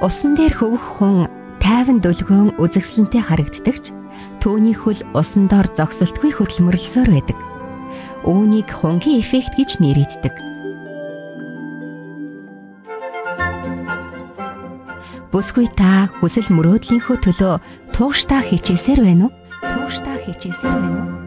Усан дээр хөвөх хүн тайван дүлгөөн үзэгсэлнтэй харагддаг ч түүний хөл усан дор зогсолтгүй хөдөлмөрлсөөр байдаг. Үүнийг хунгийн эффект гэж нэрийддэг. Бүсгүй та хүсэл мөрөөдлийнхөө төлөө тууштай хичээсээр байна уу? Тууштай хичээсээр байна уу?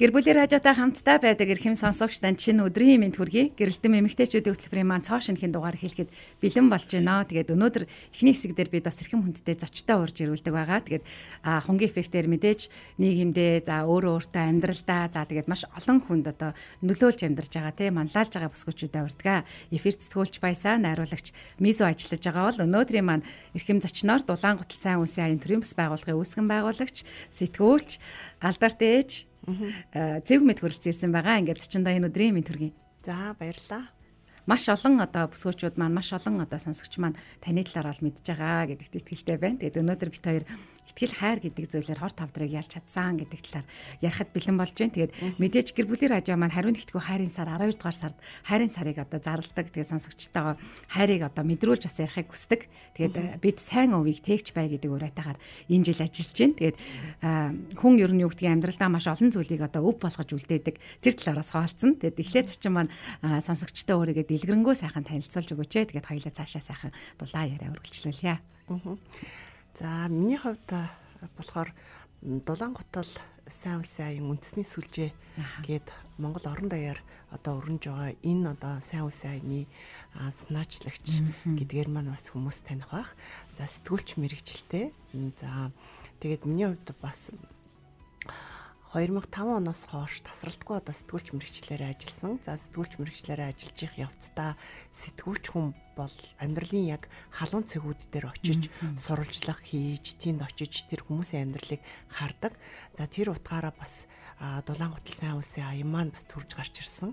Гэр бүлийн радиотой хамтдаа байдаг эрхэм сонсогч танд шинэ өдрийн мэнд хүргэе. Гэрэлтэн эмэгтэйчүүдийн хөтөлбөрийн маань цоо шинхэн дугаар хэлэхэд бэлэн болж байна. Тэгээд өнөөдөр эхний хэсэг дээр би бас эрхэм хүндтэй зочтой уурж ирүүлдэг байгаа. Тэгээд хонгийн эффектээр мэдээж нийгэмдээ за өөрөө өөртөө амьдралдаа за тэгээд маш олон хүнд одоо нөлөөлж амьдарч байгаа тийм манлайлж байгаа бүсгүүчүүдэд урдгаа. Эфир зэтгүүлч баясаа найруулагч Мизо ажиллаж байгаа бол өнөөдрийн маань эрхэм зочноор Дулаангутал сайн үнсэн аян төрийн бас байгууллагын үүсгэн байгуулагч сэтгүүлч Алдарт ээж Э, Цэвэг мэд хүрэлцэн ирсэн байгаа. Ингээд чиндаа энэ өдрийн мэд хүргэе. За баярлалаа. Маш олон одоо бүсгүүчүүд маань маш олон одоо сонсогч маань таны талаар ол мэдж байгаа гэдэгт итгэлтэй байна. Тэгээд өнөөдөр бит хоёр ихтгэл хайр гэдэг зүйлээр хор тавдрыг ялж чадсан гэдэг талаар ярихад бэлэн болж байна. Тэгээд мэдээж гэр бүлийн радио маань хариу нэгтгүү хайрын сар 12 дугаар сард хайрын сарыг одоо зарладаг. Тэгээд сонсогчтойгоо хайрыг одоо мэдрүүлж бас ярихыг хүсдэг. Тэгээд бид сайн өвийг тээгч бай гэдэг уриатаагаар энэ жил ажиллаж байна. Тэгээд хүн ер нь юу гэдгийг амьдралдаа маш олон зүйлийг одоо өв болгож үлдээдэг. Тэр талаараас хаалцсан. Тэгээд эхлээд зочин маань сонсогчтой өөрийгөө дэлгэрэнгүй сайхан танилцуулж өгөөч. Тэгээд хоёлаа цаашаа сайхан дулаа яриа үргэлжлүүлье. Аа. За миний хувьд э, болохоор Дулаангутал сайн улсын аян үндэсний сүлжээ гээд Монгол орон даяар одоо өрнж байгаа энэ одоо сайн улсын аяны санаачлагч гэдгээр маань бас хүмүүс таних бах. За сэтгүүлч мэрэгжилтэй. За тэгээд миний хувьд бас 2005 оноос хойш тасралтгүй одоо сэтгүүлч мэрэгчлэрээ ажилласан. За сэтгүүлч мэрэгчлэрээ ажиллаж их явцдаа сэтгүүлч хүн бол амьдралын яг халуун цэгүүд дээр очиж сурвалжлах хийж, тэнд очиж тэр хүмүүсийн амьдралыг хардаг. За тэр утгаараа бас Дулаангутал сайн улсын аян маань бас төрж гарч ирсэн.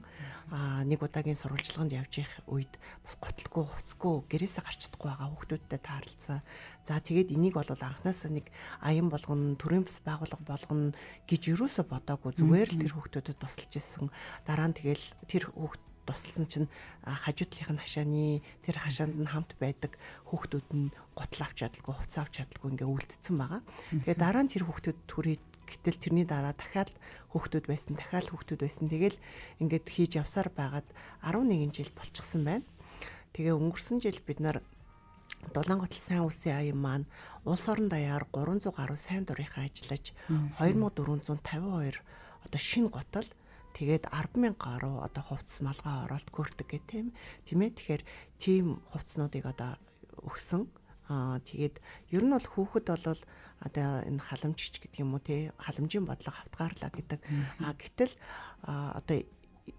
Нэг удаагийн сурвалжлаганд явж их үед бас готлгүй, хуцгүй гэрээсээ гарч чадахгүй байгаа хүүхдүүдтэй тааралцсан. За тэгээд энийг бол анханасаа нэг аян болгоно, төрийн бас байгууллага болгоно гэж юусоо бодоагүй зүгээр л тэр хүүхдүүдэд тусалж ирсэн. Дараа нь тэгэл тэр хүүхд тусалсан чинь хажуудлынх нь хашааны тэр хашаанд нь хамт байдаг хүүхдүүд нь готл авч чадалгүй, хувцас авч чадалгүй ингээ үлдсэн байгаа. Тэгээ дараа нь тэр хүүхдүүд төрөөд гэтэл тэрний дараа дахиад хүүхдүүд байсан, дахиад хүүхдүүд байсан. Тэгэл ингээд хийж явсаар байгаад 11 жил болчихсон байна. Тэгээ өнгөрсөн жил бид нар Дулаанготл сайн улсын аян маань улс орон даяар 300 гаруй сайн дурынхаа ажиллаж 2452 одоо шинэ готл тэгээд 100000 гаруй одоо хувцас малгай оролт көртөг гэх тийм тийм ээ тэгэхээр тийм хувцснуудыг одоо өгсөн аа тэгээд ер нь бол хүүхэд бол одоо энэ халамжч гэдэг юм уу те халамжийн бодлого хавтгаарлаа гэдэг аа гэтэл одоо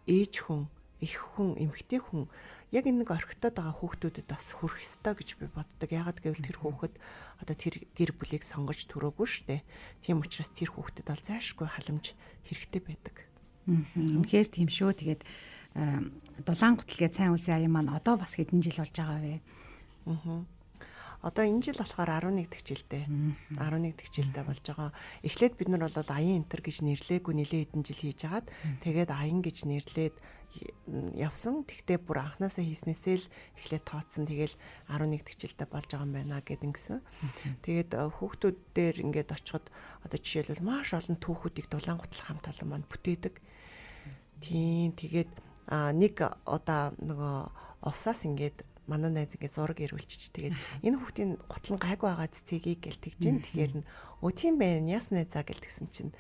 ээж хүн их хүн эмэгтэй хүн яг энэ нэг орхитод байгаа хүүхдүүдэд бас хүрх ёстой гэж би боддог. Ягаад гэвэл тэр хүүхэд одоо тэр гэр бүлийг сонгож төрөөгүй шүү дээ. Тийм учраас тэр хүүхдэд бол зайшгүй халамж хэрэгтэй байдаг. Үнэхээр тийм шүү. Тэгээд э, Дулаангутлгийн цайн үлсийн аян маань одоо бас хэдэн жил болж байгаа вэ? Аа. Одоо энэ жил болохоор 11 дэх жилдээ 11 дэх жилдээ болж байгаа. Эхлээд бид нар бол аян энтер гэж нэрлээгүү нэлээд хэдэн жил хийж агаад тэгээд аян гэж нэрлээд явсан. Тэгтээ бүр анханасаа хийснээсээ л эхлээд тооцсон. Тэгэл 11 дэх жилдээ болж байгаа юм байна гэд ингэсэн. Тэгээд э, хүүхдүүд дээр ингээд очиход одоо жишээлбэл маш олон түүхүүдийг Дулаангутал хамт олон маань бүтээдэг. Mm Тийм тэгээд а нэг удаа нөгөө овсаас ингээд манай найз ингээд зураг ирүүлчих. Тэгээд энэ хүүхдийн гутлан гайгүй байгаа цэцгийг гэл тэгж ин тэгэхээр нь өө тийм байна яс найзаа гэл тэгсэн чинь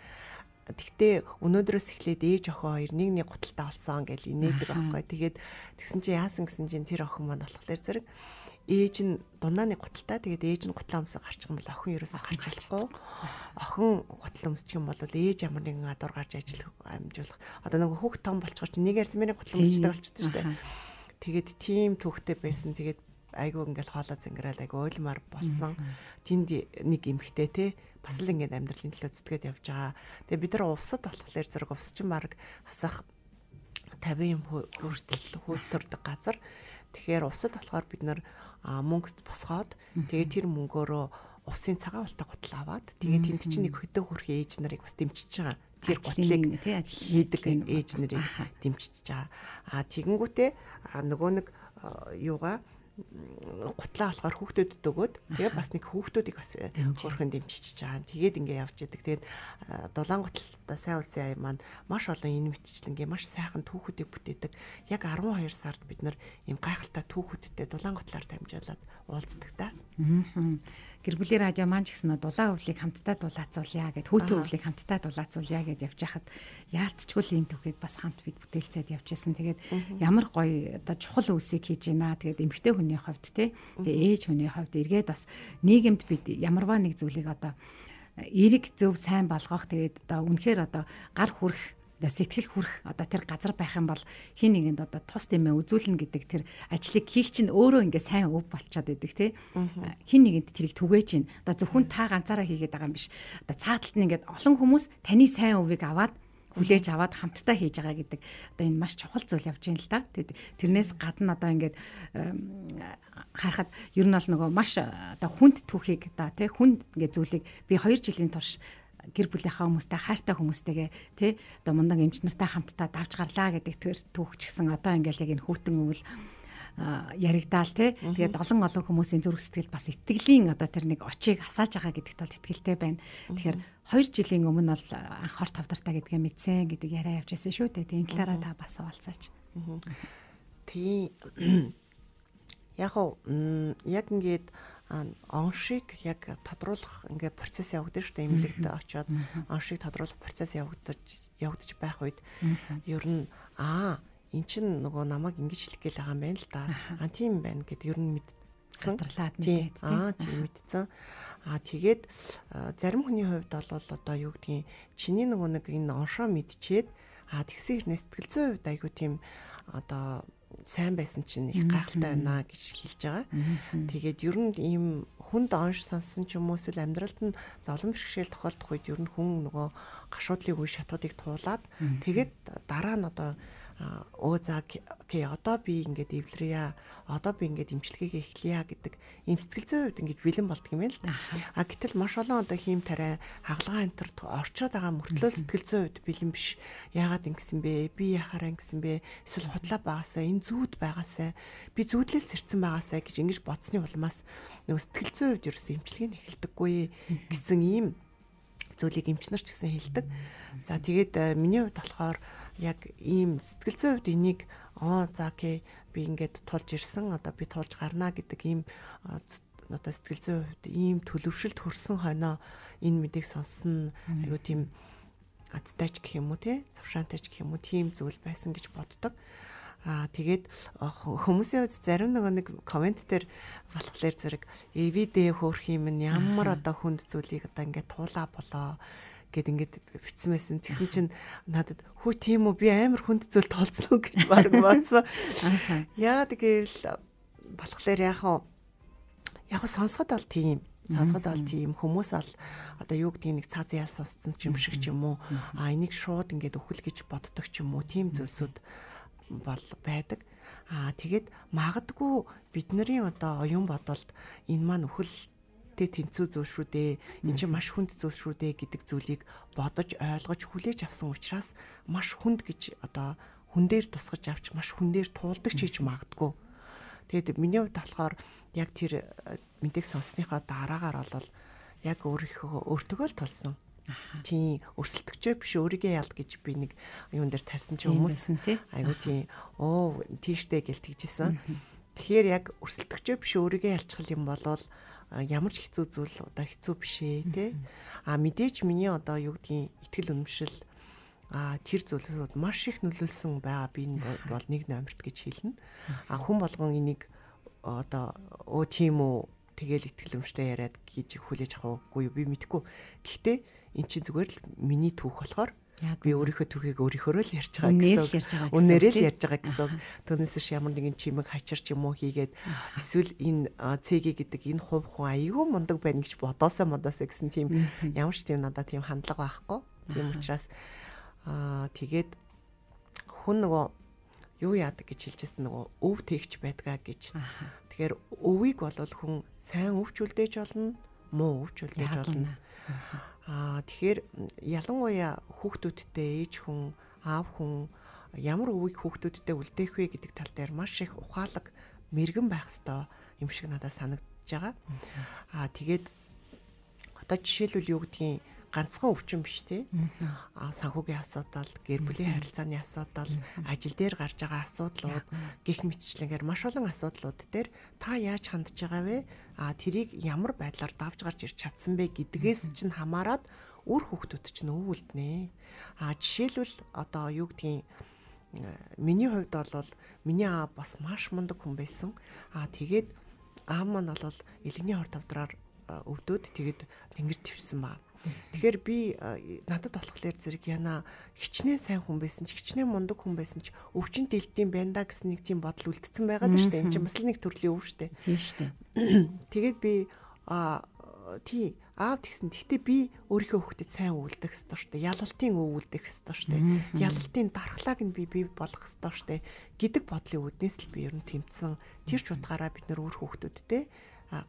Тэгтээ өнөөдрөөс эхлээд ээж охин хоёр нэг нэг гуталтаа олсон гэж инээдэг байхгүй. Тэгээд тэгсэн чинь яасан гэсэн чинь тэр охин маань болохоор зэрэг ээж нь дунаа нэг гуталтаа тэгээд ээж нь гутлаа өмсө гарч юм бол охин ерөөсөө гарч болохгүй. Охин гутлаа өмсчих юм бол ээж ямар нэгэн адуур гарч ажил амжуулах. Одоо нэг хүүхд том болчихоч нэг ярьсан мэрийн гутлаа өмсчдэг болчихсон шүү дээ. Тэгээд тийм төвхтэй байсан. Тэгээд айгүй ингээл хоолоо зингэрэл айгүй уйлмаар болсон. Тэнд нэг эмхтэй те бас л ингээд амьдралын төлөө зүтгээд явж байгаа. Тэгээ бид нар увсад болохоор зэрэг увсчин баг асах 50 юм хүртэл хөтлөдөг газар. Тэгэхээр усад болохоор бид нар мөнгө босгоод тэгээ тэр мөнгөөрөө усын цагаан ултаа гутал аваад тэгээ тэнд чинь нэг хөдөө хөрх ээж нарыг бас дэмжиж байгаа. Тэр гутлыг хийдэг ээж нарыг дэмжиж байгаа. А тэгэнгүүтээ нөгөө нэг юугаа гутлаа болохоор хүүхдүүдэд өгөөд тэгээ бас нэг хүүхдүүдийг бас хөрхөн э, дэмжиж чаана. Тэгээд ингээ явж идэг. Тэгээд э, дулаан гутлаа сайн улсын аян маань маш олон энэ мэтчлэнгээ маш сайхан түүхүүдийг бүтээдэг. Яг 12 сард бид нэр ийм гайхалтай түүхүүдтэй дулаан гутлаар дамжуулаад уулздаг та. Аа гэр бүлийн радио маань ч гэсэн дулаан хөвлийг хамтдаа дулаацуулъя гэд хөөтэн хөвлийг хамтдаа дулаацуулъя гэд явж хахад яалтчгүй л ийм төгөөг бас хамт бид бүтээлцээд явжсэн. Тэгээд ямар гоё одоо чухал үйлсийг хийж байна. Тэгээд эмгтэй хүний хувьд те тэгээд ээж хүний хувьд эргээд бас нийгэмд бид ямарваа нэг зүйлийг одоо э, эрэг зөв сайн болгох тэгээд одоо үнэхээр одоо гар хүрэх одоо сэтгэл хүрэх одоо тэр газар байх юм бол хин нэгэнд одоо тус дэмэ үзүүлнэ гэдэг тэр ажлыг хийх чинь өөрөө ингээ сайн өв болчиход байдаг тий хин нэгэнд тэрийг түгээж гин одоо зөвхөн та ганцаараа хийгээд байгаа юм биш одоо цааталт нь ингээд олон хүмүүс таны сайн өвийг аваад хүлээж аваад хамтдаа хийж байгаа гэдэг одоо энэ маш чухал зүйл явж байна л да. Тэгэд тэрнээс гадна одоо ингээд харахад ер нь бол нөгөө маш э, одоо хүнд түүхийг одоо тий хүнд ингээд зүйлийг би 2 жилийн турш гэр бүлийнхаа хүмүүстэй хайртай хүмүүстэйгээ тий одоо мундаг эмч нартай хамтдаа давж гарлаа гэдэг тэр түүхч гэсэн одоо ингээл яг энэ хүүтэн өвөл яригдаал тий тэгээд олон олон хүмүүсийн зүрх сэтгэл бас итгэлийн одоо тэр нэг очийг хасааж байгаа гэдэгт бол итгэлтэй байна. Тэгэхээр 2 жилийн өмнө бол анх хор тавтартаа гэдгээ мэдсэн гэдэг яриа явж байсан шүү дээ. Тэгээд энэ талаараа та бас уулзаач. Тийм. Яг уу яг ингээд оншиг яг тодруулах ингээ процесс явагдаж штэ имлэгт очоод оншиг тодруулах процесс явагдаж явагдаж байх үед ер нь аа эн чин нөгөө намайг ингэж хэлэх гээл байгаа юм байна л да. А тийм байна гэд ер нь мэдсэн. Гадарлаад мэдээд тийм. Аа тийм мэдсэн. А тэгээд зарим хүний хувьд бол одоо юу гэдгийг чиний нөгөө нэг энэ оншоо мэдчихэд а тэгсэн хэрнээ сэтгэл зүйн хувьд айгу тийм одоо сайн байсан чинь их гайхалтай байна гэж хэлж байгаа. Тэгээд ер нь ийм хүнд онш сансан ч юм уу эсвэл амьдралд нь золон бэрхшээл тохиолдох үед ер нь хүн нөгөө гашуудлыг үе шатуудыг туулаад тэгээд дараа нь одоо өө за окей одоо би ингээд эвлэрийа одоо би ингээд имчилгээг эхлэе гэдэг ийм сэтгэл зүйн хувьд ингээд бэлэн болдго юм л да. А гэтэл маш олон одоо хийм тариа хагалгаа энтер орчоод байгаа мөртлөө сэтгэл зүйн хувьд бэлэн биш. Яагаад ингэсэн бэ? Би яхаар ингэсэн бэ? Эсвэл худлаа байгаасаа энэ зүуд байгаасаа би зүудлэл сэрцэн байгаасаа гэж ингэж бодсны улмаас нөө сэтгэл зүйн хувьд ерөөсөө имчилгээг эхэлдэггүй гэсэн ийм зүйлийг эмч нар ч гэсэн хэлдэг. За тэгээд э, миний хувьд болохоор яг ийм сэтгэл зүйн хувьд энийг оо за окей би ингээд тулж ирсэн одоо би тулж гарнаа гэдэг ийм одоо сэтгэл зүйн хувьд ийм төлөвшөлт хүрсэн хойноо энэ мэдээг сонссон айгуу тийм гадтайч гэх юм уу те завшаантайч гэх юм уу тийм зүйл байсан гэж боддог. Аа тэгээд хүмүүсийн хувьд зарим нөгөө нэг комент дээр болохлээр зэрэг эвидэ хөөх юм нь ямар одоо хүнд зүйлийг одоо ингээд туулаа болоо гэд ингээд бичсэн байсан. Тэгсэн чинь надад хөө тийм үү би амар хүнд зүйл толцлоо гэж баг бодсон. Яа тэгэл болохлээр яах вэ? Яг сонсоход бол тийм сонсоход бол тийм хүмүүс ал одоо юу гэдэг нэг цаазын ял сонсцсон ч юм шиг ч юм уу а энийг шууд ингээд өхөл гэж боддог ч юм уу тийм зүйлсүүд бол байдаг. Аа тэгээд магадгүй бидний одоо оюун бодолд энэ маань өхөл тэ тэнцүү зүйл шүү дээ. Энд чинь маш хүнд зүйл шүү дээ гэдэг зүйлийг бодож ойлгож хүлээж авсан учраас маш хүнд гэж одоо хүн дээр тусгаж авч маш хүн дээр туулдаг ч гэж магадгүй. Тэгэд миний хувьд болохоор яг тэр э, мэдээг сонссныхаа дараагаар бол яг өөрийнхөө өөртөө л тулсан. Тийм өрсөлдөгчөө биш өөригөө ялд гэж би нэг юун дээр тавьсан чи хүмүүс айгуу тийм оо тийштэй гэл тэгжсэн. Тэгэхээр яг өрсөлдөгчөө биш өөригөө ялчхал юм болвол ямар ч хэцүү зүйл одоо хэцүү бишээ тий. А мэдээж миний одоо юу гэдгийг ихтгэл үнэмшил а тэр зүйлүүд маш их нөлөөлсөн байгаа би бол нэг номерт гэж хэлнэ. А хүн болгон энийг одоо өө тийм үү тэгэл ихтгэл үнэмштэй яриад гэж хүлээж авахгүй юу би мэдэхгүй. Гэхдээ эн чинь зүгээр л миний түүх болохоор Би өөрийнхөө түүхийг өөрийнхөө л ярьж байгаа гэсэн. Үнээрээ л ярьж байгаа гэсэн. Түүнээс ш ямар нэгэн чимэг хачирч юм уу хийгээд эсвэл энэ цэгийг гэдэг энэ хувь хүн аюу мундаг байна гэж бодоосаа модоосаа гэсэн тийм ямар ч тийм надад тийм хандлага байхгүй. Тийм учраас аа тэгээд хүн нөгөө юу яадаг гэж хэлжсэн нөгөө өв тэгч байдгаа гэж. Тэгэхээр өвийг бол хүн сайн өвчүүлдэж болно, муу өвчүүлдэж болно. Аа тэгэхээр ялангуяа хүүхдүүдтэй ээж хүн, аав хүн ямар өвийг хүүхдүүдтэй үлдээх вэ гэдэг тал дээр маш их ухаалаг мэрэгэн байх ёстой юм шиг надад санагдаж байгаа. Аа тэгээд одоо жишээлбэл юу гэдгийг ганцхан өвчин биш тий. Аа санхүүгийн асуудал, гэр бүлийн харилцааны асуудал, ажил дээр гарч байгаа асуудлууд, гих мэтчлэнгээр маш олон асуудлууд дээр та яаж хандж байгаа вэ? а тэрийг ямар байдлаар давж гарч ирч чадсан бэ гэдгээс чинь хамаарат үр хөвгтүүд чинь өвөлднэ. А жишээлбэл одоо юу гэдгийг э, миний хувьд бол миний аа бас маш мундаг хүн байсан. А тэгээд аав маань бол элэгний хор тавдраар э, өвдөд тэгээд тэнгэр твэрсэн баа. Тэгэхээр би надад болохоор зэрэг яна хичнээн сайн хүн байсан ч хичнээн мундаг хүн байсан ч өвчин дэлдэм байна да гэсэн нэг тийм бодол үлдсэн байгаа даа шүү дээ. Энд чинь бас л нэг төрлийн өв шүү дээ. Тийм шүү дээ. Тэгээд би а тий аав тэгсэн. Гэхдээ би өөрийнхөө хүүхдэд сайн өвлдөх ёстой шүү дээ. Ялалтын өвлдөх ёстой шүү дээ. Ялалтын дархлааг нь би бий болгох ёстой шүү дээ гэдэг бодлын үднээс л би ер нь тэмцсэн. Тэр ч утгаараа бид нөр хүүхдүүдтэй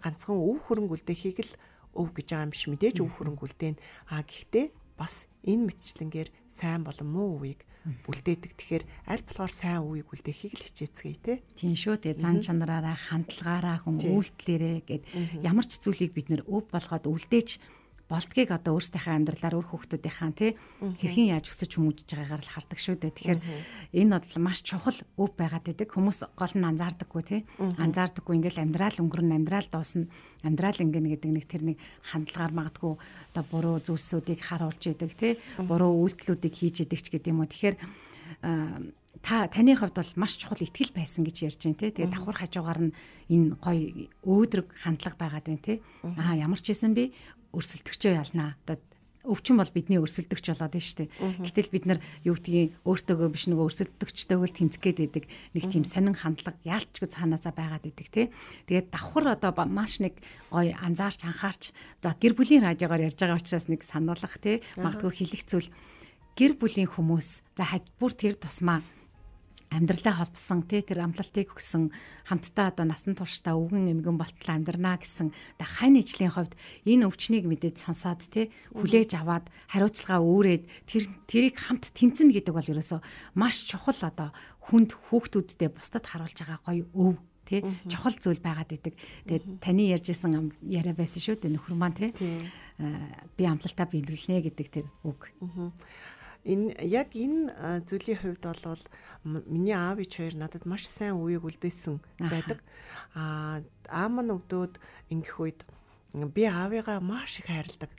ганцхан өв хөрөнгө үлдэхийг л өв гэж байгаа юм биш мэдээж өв хөрөнгө үлдээн а гэхдээ бас энэ мэтчлэнгээр сайн болон муу үеийг бүлдээдэг. Тэгэхээр аль болохоор сайн үеийг үлдээхийг л хичээцгээе те. Тийм шүү. Тэгээ зам чанараараа, хандлагаараа, хүн үйлдэлээрээ гээд ямар ч зүйлийг бид нөр өв болгоод үлдээж болдгийг одоо өөрсдийнхээ амьдралаар өөр хүүхдүүдийнхээ тий хэрхэн яаж өсөж хүмүүжж байгаагаар л хардаг шүү дээ. Тэгэхээр энэ бодол маш чухал өв байгаад байдаг. Хүмүүс гол нь анзаардаггүй тий анзаардаггүй ингээл амьдрал өнгөрн амьдрал дуусна. Амьдрал ингэнэ гэдэг нэг тэр нэг хандлагаар магадгүй одоо буруу зүйлсүүдийг харуулж идэг тий буруу үйлдэлүүдийг хийж идэг ч гэдэг юм уу. Тэгэхээр э, та таны хувьд бол маш чухал ихтгэл байсан гэж ярьж байна тий. Тэгээ давхар хажуугаар нь энэ гоё өөдрөг хандлага байгаад байна тий. Аа ямар ч байсан би өрсөлдөгчөө ялнаа. Одоо өвчин бол бидний өрсөлдөгч болоод байна шүү дээ. Гэтэл бид нар юу гэдгийг өөртөөгөө биш нөгөө өрсөлдөгчтэйг л тэмцэх гээд байдаг. Нэг тийм сонин хандлага яалтчгүй цаанаасаа байгаад байдаг тий. Тэгээд давхар одоо маш нэг гоё анзаарч анхаарч за гэр бүлийн радиогоор ярьж байгаа учраас нэг сануулгах тий. Магадгүй хэлэх зүйл гэр бүлийн хүмүүс за бүр тэр тусмаа амьдралаа холбосон тий тэр амлалтыг өгсөн хамтдаа одоо насан туршдаа өвгөн эмгэн болтлоо амьдрнаа гэсэн да хань ижлийн хувьд энэ өвчнийг мэдээд сонсоод тий хүлээж аваад хариуцлагаа өөрөөд тэр тэрийг хамт тэмцэнэ гэдэг бол ерөөсөө маш чухал одоо хүнд хүүхдүүддээ бусдад харуулж байгаа гоё өв тий чухал зүйл байгаад идэг. Тэгээд таны ярьж исэн яриа байсан шүү дээ нөхөр маань тий э, би амлалтаа биелүүлнэ гэдэг тэр үг. Аа энэ яг энэ зүйлийн хувьд бол миний аав ич хоёр надад маш сайн үеийг үлдээсэн байдаг. Аа аав маань өгдөөд ингэх үед би аавыгаа маш их хайрладаг.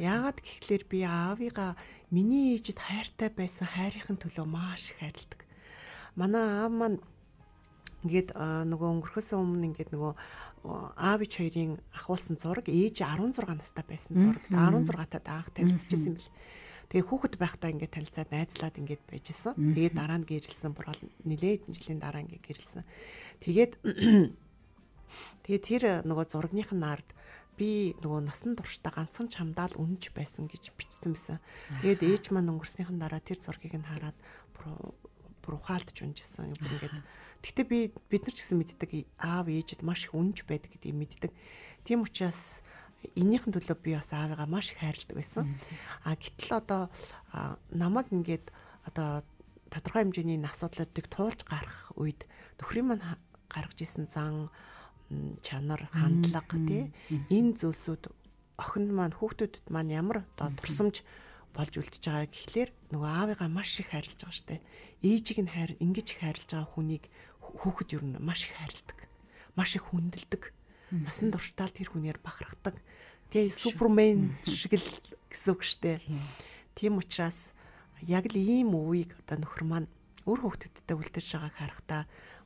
Яагаад гэхлээр би аавыгаа миний ээжид хайртай байсан хайрын төлөө маш их хайрладаг. Манай аав маань ингээд нөгөө өнгөрөхөөс өмнө ингээд нөгөө аавч хоёрын ахуулсан зураг ээж 16 настай байсан зураг 16 тад анх танилцчихсан бэл. Mm -hmm. Тэгээ хүүхэд байхдаа ингээд танилцаад найзлаад ингээд байжсэн. Тэгээд дараа нь гэрэлсэн бургал нилээд жилийн дараа ингээд гэрэлсэн. Тэгээд тэгээд тэр э, нөгөө зургийнхын нард би нөгөө насан туршдаа ганцхан чамдаал үнэнч байсан гэж бичсэн байсан. Тэгээд ээж маань өнгөрснийхэн дараа тэр зургийг нь хараад бүр ухаалтж унжсэн. Бүр ингээд Гэтэ би бид нар ч гэсэн мэддэг аав ээжэд маш их үнж байдаг гэдэг мэддэг. Тийм учраас энийхэн төлөө би бас аавыгаа маш их хайрладаг байсан. А гэтэл одоо намайг ингээд одоо тодорхой хэмжээний асуудлуудыг туулж гарах үед нөхрийн маань гаргаж исэн зан чанар, хандлага тий энэ зүйлсүүд охинд маань хүүхдүүдэд маань ямар одоо турсамж болж үлдчихэж байгаа гэхлээр нөгөө аавыгаа маш их хайрлаж байгаа штэ. Ээжийг нь хайр ингэж их хайрлаж байгаа хүнийг хүүхэд юу нь маш их хайрладаг. Маш их хүндэлдэг насан туршдаа тэр хүнээр бахархдаг. Тэгээ супермен шиг л гэсэн үг штэ. Тийм учраас яг л ийм үеийг одоо нөхөр маань өөр хөвгөттэй үлдэж байгааг харахтаа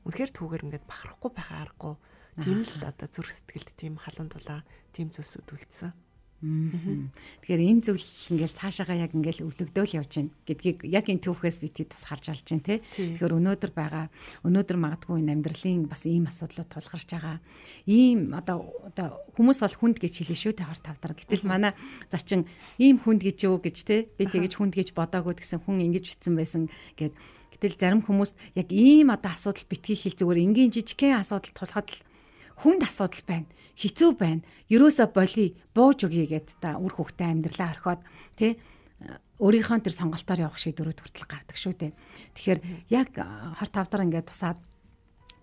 үнэхээр түүгээр ингээд бахархгүй байхаа аргагүй. Тийм л одоо зүрх сэтгэлд тийм халуун дулаа, тийм зүйлсүүд үлдсэн. Тэгэхээр энэ зүйл ингээл цаашаагаа яг ингээл өвлөгдөөл явж байна гэдгийг яг энэ түүхээс би тэд бас харж алж байна тий. Тэгэхээр өнөөдөр байгаа өнөөдөр магадгүй энэ амьдралын бас ийм асуудлууд тулгарч байгаа. Ийм одоо одоо хүмүүс бол хүнд гэж хэлнэ шүү тавар тавдар. Гэтэл манай зарчин ийм хүнд гэж юу гэж тий би тэгэж хүнд гэж бодоагүй гэсэн хүн ингэж битсэн байсан гэд Гэтэл зарим хүмүүс яг ийм одоо асуудал битгий хэл зүгээр энгийн жижигхэн асуудал тулахад л хүнд асуудал байна. Хэцүү байна. Ерөөсөө болиё, бууж өгье гэд та үр хөвгтэй амьдралаа орхиод тий өөрийнхөө тэр сонголтоор явах шийдвэрүүд хүртэл гардаг шүү дээ. Тэгэхээр яг 25 дараа ингээд тусаад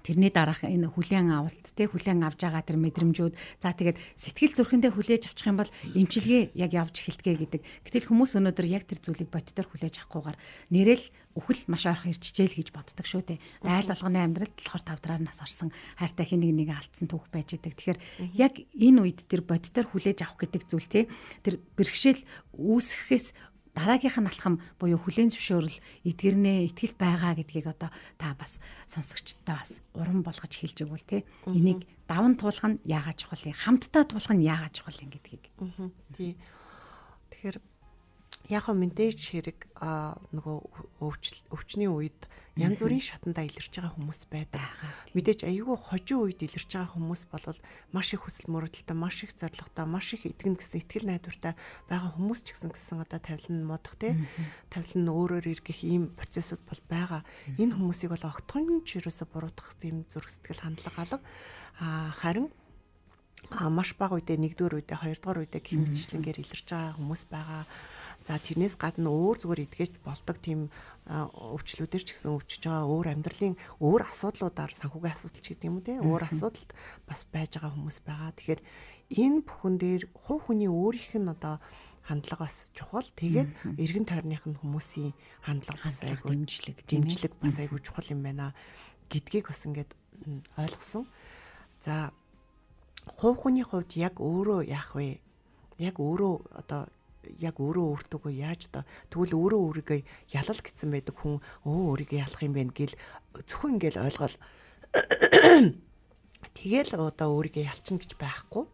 тэрний дараах энэ хүлэн авалт те хүлэн авж байгаа тэр мэдрэмжүүд за тэгээд сэтгэл зүрхэндээ хүлээж авчих юм бол эмчилгээ яг явж эхэлтгэ гэдэг. Гэтэл хүмүүс өнөөдөр яг тэр зүйлийг боддоор хүлээж авахгүйгээр нэрэл үхэл маш орох ирчжээл гэж боддог шүү дээ. Айл болгоны амьдралд болохоор тавдраар нас орсон хайртай хин нэг нэг алдсан түүх байж идэг. Тэгэхээр яг энэ үед тэр боддоор хүлээж авах гэдэг зүйл те тэр бэрхшээл үүсгэхээс дараагийнх нь алхам буюу хүлэн зөвшөөрөл эдгэрнэ ихтгэл байгаа гэдгийг одоо та бас сонсогчдтай бас уран болгож хэлж өгвөл тий энийг даван туулах нь яагаад чухал юм хамтдаа туулах нь яагаад чухал юм гэдгийг тий тэгэхээр яг хөө мэдээж хэрэг нөгөө өвчний үед янз бүрийн шатандаа илэрч байгаа хүмүүс байдаг. Мэдээж айгүй хожуу үед илэрч байгаа хүмүүс бол маш их хүсэл мөрөлдөлтөй, маш их зоригтой, маш их итгэн гэсэн итгэл найдвартай байгаа хүмүүс ч гэсэн гэсэн одоо тавилан нь муудах тийм тавилан нь өөрөөр эргэх ийм процессыг бол байгаа. Энэ хүмүүсийг бол огтхон ч юусоо буруутгах юм зүрх сэтгэл хандлага алга. А харин а маш бага үедээ нэгдүгээр үедээ хоёрдугаар үедээ гих мэтчлэнгээр илэрч байгаа хүмүүс байгаа. Mm -hmm За тэрнээс гадна өөр зүгээр эдгэж бол ตก тийм өвчлүүдэр ч гэсэн өвчөж байгаа өөр амьдралын өөр асуудлуудаар санхүүгийн асуудал ч гэдэг юм уу те өөр асуудалд бас байж байгаа хүмүүс байгаа. Тэгэхээр энэ бүхэн дээр хувь хүний өөрийнх нь одоо хандлага бас чухал. Тэгээд эргэн тойрных нь хүмүүсийн хандлага бас айгүй дэмжлэг, дэмжлэг бас айгүй чухал юм байна гэдгийг бас ингээд ойлгосон. За хувь хүний хувьд яг өөрөө яах вэ? Яг өөрөө одоо яг өөрөө өөртөөгөө яаж одоо тэгвэл өөрөө өөрийгөө ялал гэсэн байдаг хүн өө өөрийгөө ялах юм бэ гэл зөвхөн ингээл ойлгоол тэгэл одоо өөрийгөө ялчихна гэж байхгүй.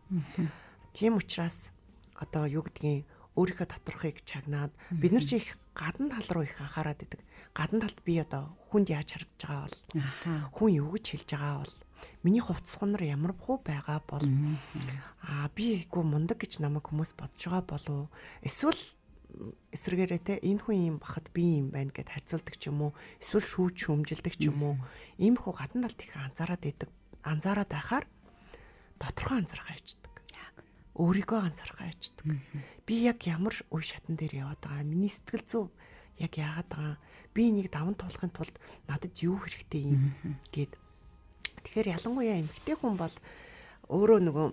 Тийм учраас одоо юу гэдгийг өөрийнхөө доторхыг чагнаад бид нар чи их гадна тал руу их анхаарад идэг. Гадна талд би одоо хүнд яаж харагдж байгаа бол хүн юу гэж хэлж байгаа бол миний хувцс хунар ямар бху байгаа бол аа би гоо мундаг гэж намайг хүмүүс бодож байгаа болов эсвэл эсрэгээрээ те энэ хүн юм бахад би юм байна гэд харьцуулдаг ч юм уу эсвэл шүүж хөмжилдэг ч юм уу иймэрхүү гадна талд их анзаараад идэг анзаараад байхаар доторхоо анзаархаа ячдаг өөрийгөө анзаархаа ячдаг би яг ямар үе шатан дээр яваад байгаа миний сэтгэл зүй яг яагаад байгаа би энийг даван туулахын тулд надад юу хэрэгтэй юм гэд Тэгэхээр ялангуяа эмгтэй хүн бол өөрөө нөгөө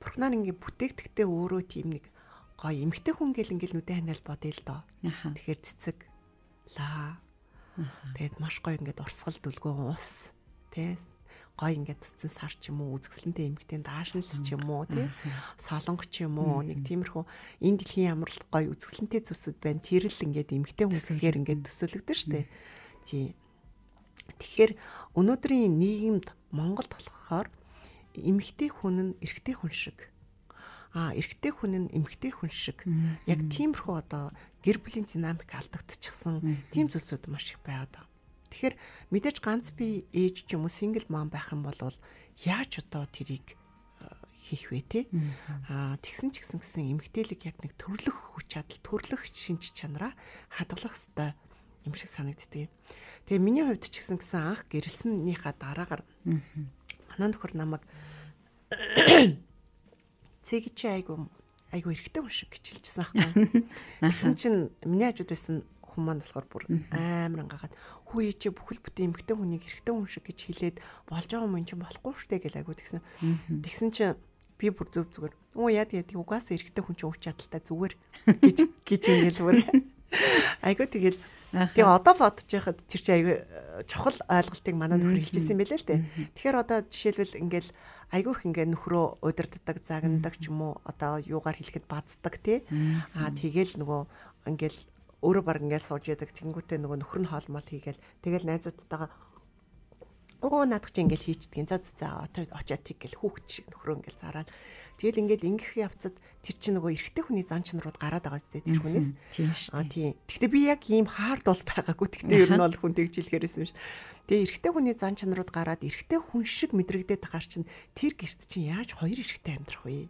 бурхнаар ингээ бүтээгдэхтэй өөрөө тийм нэг гоё эмгтэй хүн гэл ингээл нүдэн ханиал бодё л доо. Тэгэхээр цэцэг лаа. Тэгэд маш гоё ингээд урсгал дүлгөө ус. Тэ гоё ингээд цэцэн сар ч юм уу үзэсгэлэнтэй эмгтэй даашинц ч юм уу тий солонгоч ч юм уу нэг тиймэрхүү энэ дэлхийн ямар л гоё үзэсгэлэнтэй зүсүүд байна тэр л ингээд эмгтэй хүн гэхээр ингээд төсөөлөгдөн штэ тий Тэгэхээр өнөөдрийн нийгэмд Монголд болохоор эмэгтэй хүн нь эрэгтэй хүн шиг а эрэгтэй хүн нь эмэгтэй хүн шиг яг тиймэрхүү одоо гэр бүлийн динамик алдагдчихсан тийм зүйлсүүд маш их байгаад байна. Тэгэхээр мэдээж ганц би ээж ч юм уу сингл мам байх юм бол яаж одоо тэрийг э, хийх вэ те? Аа тэгсэн ч гэсэн гэсэн эмгтээлэг яг нэг төрлөх хүч чадал, төрлөх шинж чанараа хадгалах хэрэгтэй юм шиг санагддаг. Тэгээ миний хувьд ч гэсэн гэсэн анх гэрэлсэнийхаа дараагаар манай нөхөр намайг цэг чи айгу айгу эргэтэй хүн шиг гэж хэлчихсэн аахгүй. Тэгсэн чинь миний хажууд байсан хүн маань болохоор бүр амар ангагаад хүү чи бүхэл бүтэн эмгтэй хүнийг эргэтэй хүн шиг гэж хэлээд болж байгаа юм чинь болохгүй штэ гэл айгу тэгсэн. Тэгсэн чинь би бүр зөв зүгээр оо яа яа угаасаа эргэтэй хүн чинь ууч чадaltaа зүгээр гэж гэж ингээл бүр айгу тэгэл Тэгээ одоо бодож байхад тэр чинь аюу э, чухал ойлголтыг манай нөхөр хэлжсэн байлээ л дээ. Тэгэхээр одоо жишээлбэл ингээл айгүй их ингээ нөхрөө удирддаг, загнадаг ч юм уу одоо юугаар хэлэхэд баддаг тий. Аа тэгэл нөгөө ингээл өөрөө баг ингээл сууж яадаг тэнгүүтээ нөгөө нөхөр нь хоолмол хийгээл тэгэл найзуудтайгаа Угоо надах чи ингээл хийчдэг. За за за очоод тийг гэл хүүхч нөхрөө ингээл зараад Тэгэл ингээд ингэх явцад тэр чинь нөгөө эрэгтэй хүний зан чанарууд гараад байгаа зү тэр хүнээс. Аа тийм. Гэхдээ би яг ийм хаард бол байгаагүй. Гэхдээ ер нь бол хүн тэгжилгээрсэн ш. Тэгээ эрэгтэй хүний зан чанарууд гараад эрэгтэй хүн шиг мэдрэгдээд ахаар чинь тэр гэрт чинь яаж хоёр эрэгтэй амьдрах вэ?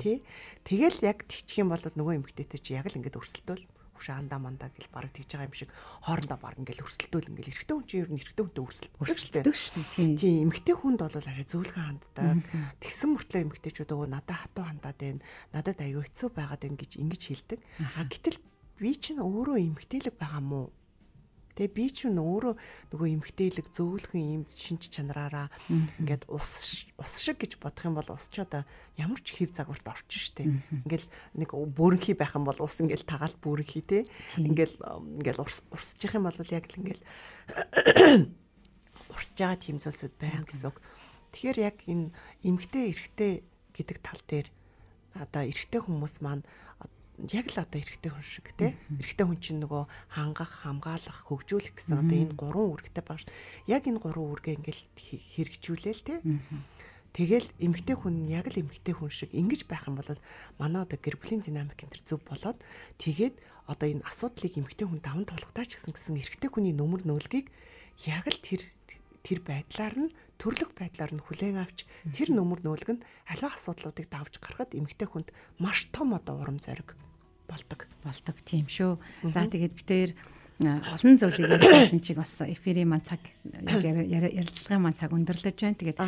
Тэ. Тэгэл яг тийчих юм бол нөгөө эмэгтэйтэй чи яг л ингээд өрсөлдөөл. Хөш анда манда гэл бараг тэгж байгаа юм шиг хоорондоо бараг ингээл өрсөлдөөл ингээл эрэгтэй хүн чинь ер нь эрэгтэй хүнтэй өрсөлдөв шүү дээ. Тийм эмэгтэй хүнд бол арай зөвлөгөө ханддаг. Тэгсэн мөртлөө эмэгтэйчүүд өө надад хатуу хандаад байна. Надад аюу хэцүү байгаад байна гэж ингэж хэлдэг. А гэтэл би чинь өөрөө эмгтээлэг байгаа мó Тэгээ би ч юм өөрөө нөгөө эмгтээлэг зөөлхөн юм шинж чанараараа ингээд ус ус шиг гэж бодох юм бол ус ч одоо ямар ч хэв загварт орчин штэ. Ингээл нэг бүрэнхий байх юм бол ус ингээл тагаал бүрэнхий те. Ингээл ингээл урс урсчих юм бол яг л ингээл урсж байгаа тийм зүйлсүүд байна гэсэн үг. Тэгэхээр яг энэ эмгтээ эрэгтэй гэдэг тал дээр одоо эрэгтэй хүмүүс маань яг л одоо эрэгтэй хүн шиг тий эрэгтэй хүн чинь нөгөө хангах хамгаалах хөгжүүлэх гэсэн одоо энэ гурван үүрэгтэй баг яг энэ гурван үүргээ ингээл хэрэгжүүлээл тий тэгэл эмэгтэй хүн яг л эмэгтэй хүн шиг ингэж байх юм бол манай одоо гэр бүлийн динамик энэ зөв болоод тэгээд одоо энэ асуудлыг эмэгтэй хүн даван туулахтаа ч гэсэн гэсэн эрэгтэй хүний нөмөр нөөлгийг яг л тэр тэр байдлаар нь төрлөх байдлаар нь хүлээн авч тэр нөмөр нөөлг нь аливаа асуудлуудыг давж гарахад эмгтэй хүнд маш том одоо урам зориг болдог. Болдог тийм шүү. За тэгээд битээр э, олон зүйлийг ярьсан чиг бас эфирийн маань цаг ярилцлагын маань цаг өндөрлөж байна. Тэгээд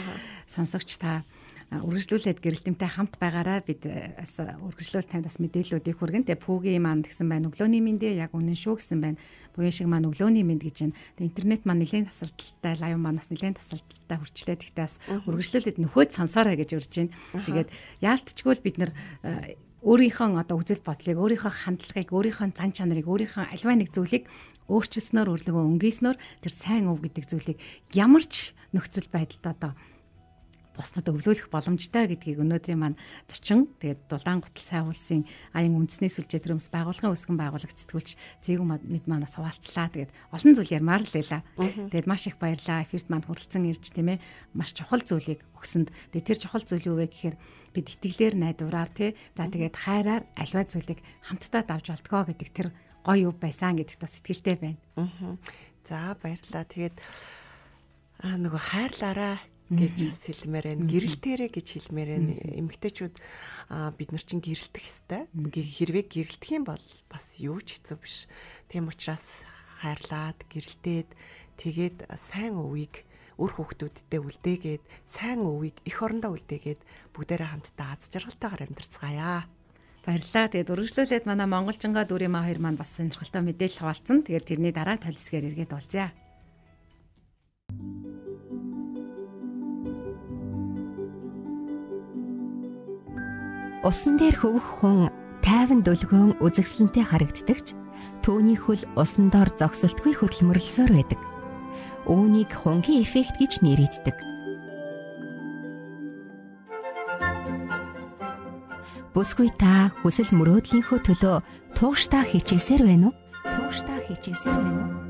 сонсогч та э, үргэлжлүүлээд гэрэлтэмтэй хамт байгаараа бид э, бас үргэлжлүүл танд бас мэдээллүүдийг хүргэн. Тэгээ пүүгийн маань гэсэн байна. Өглөөний мэндээ яг үнэн шүү гэсэн байна. Буян шиг маань өглөөний мэнд гэж байна. Тэгээ интернет маань нэлээд тасалдалтай, лайв маань бас нэлээд тасалдалтай хүрчлээ. Тэгтээ бас үргэлжлүүлээд нөхөөд сонсоорой гэж урьж байна. Тэгээд яалтчгүй л бид нэр өөрийнхөө одоо үзэл бодлыг, өөрийнхөө хандлагыг, өөрийнхөө зан чанарыг, өөрийнхөө альва нэг зүйлийг өөрчилснөөр өрлөгөө өнгийснөөр тэр сайн өв гэдэг зүйлийг ямар ч нөхцөл байдалд одоо бусдад өвлөөлөх боломжтой гэдгийг өнөөдрийн маань зочин тэгээд Дулаан гутал сайн улсын аян үндэснээс үлжээ төрөмс байгууллагын үсгэн байгуулагч сэтгүүлч Цээгүү мэд маань бас хуваалцлаа. Тэгээд олон зүйл ярмаар л байла. Тэгээд маш их баярлалаа. Эфирт маань хүрэлцэн ирж тийм ээ маш чухал зүйлийг өгсөнд. Тэгээд тэр чухал зүйл юу вэ гэхээр бид итгэлээр найдвараар тий за тэгээд хайраар альва зүйлийг хамтдаа давж болтгоо гэдэг тэр гоё юу байсан гэдэгт бас сэтгэлтэй байна. Аа. За баярлалаа. Тэгээд аа нөгөө хайрлаараа гэж бас хэлмээр байна. Гэрэлтээрээ гэж хэлмээр байна. Эмэгтэйчүүд аа бид нар чинь гэрэлтэх хэвээр. Хэрвээ гэрэлтэх юм бол бас юу ч хэцүү биш. Тийм учраас хайрлаад, гэрэлтээд тэгээд сайн өвийг үр хөвгтүүдтэй үлдээгээд сайн өвийг эх орондоо үлдээгээд бүгдээрээ хамтдаа аз жаргалтайгаар амьдарцгаая. Баярлалаа. Тэгээд үргэлжлүүлээд манай монголжингоо дүрийн маа хоёр маань бас сонирхолтой мэдээлэл хуваалцсан. Тэгээд тэрний дараа талисгаар иргэд уулзъя. Усан дээр хөвөх хүн тайван дүлгөөн үзэсгэлэнтэй харагддаг ч түүний хөл усан дор зогсолтгүй хөдөлмөрлсөөр байдаг. Үүнийг хунгийн эффект гэж нэрийддэг. Бүсгүй та хүсэл мөрөөдлийнхөө төлөө тууштай хичээсээр байна уу? Тууштай хичээсээр байна уу?